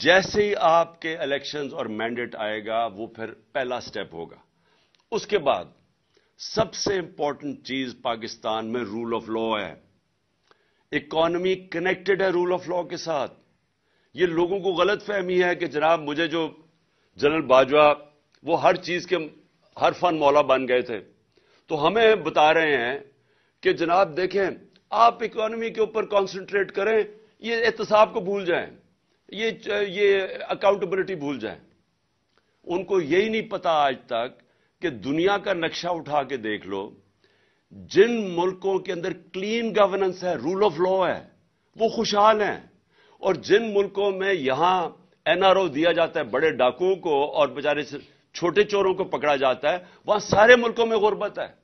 जैसे ही आपके इलेक्शंस और मैंडेट आएगा वो फिर पहला स्टेप होगा उसके बाद सबसे इंपॉर्टेंट चीज पाकिस्तान में रूल ऑफ लॉ है इकॉनमी कनेक्टेड है रूल ऑफ लॉ के साथ ये लोगों को गलत फहमी है कि जनाब मुझे जो जनरल बाजवा वो हर चीज के हर फन मौला बन गए थे तो हमें बता रहे हैं कि जनाब देखें आप इकॉनमी के ऊपर कॉन्सेंट्रेट करें ये एहतसाब को भूल जाएं ये ये अकाउंटेबिलिटी भूल जाए उनको यही नहीं पता आज तक कि दुनिया का नक्शा उठा के देख लो जिन मुल्कों के अंदर क्लीन गवर्नेंस है रूल ऑफ लॉ है वो खुशहाल हैं और जिन मुल्कों में यहां एनआरओ दिया जाता है बड़े डाकुओं को और बेचारे छोटे चोरों को पकड़ा जाता है वहां सारे मुल्कों में गुर्बत है